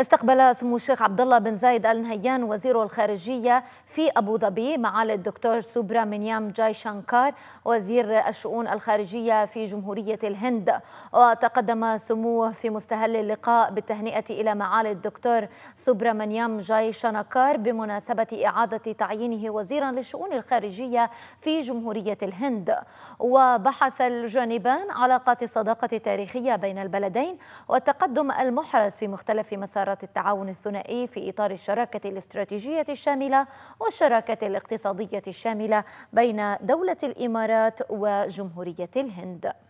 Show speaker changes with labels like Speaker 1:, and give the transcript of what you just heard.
Speaker 1: استقبل سمو الشيخ عبد الله بن زايد ال نهيان وزير الخارجيه في ابو ظبي معالي الدكتور سوبرامنيام جاي شانكار وزير الشؤون الخارجيه في جمهوريه الهند وتقدم سموه في مستهل اللقاء بالتهنئه الى معالي الدكتور سوبرامنيام جاي شانكار بمناسبه اعاده تعيينه وزيرا للشؤون الخارجيه في جمهوريه الهند وبحث الجانبان علاقات صداقه تاريخيه بين البلدين والتقدم المحرز في مختلف مسارات إدارة التعاون الثنائي في إطار الشراكة الاستراتيجية الشاملة والشراكة الاقتصادية الشاملة بين دولة الإمارات وجمهورية الهند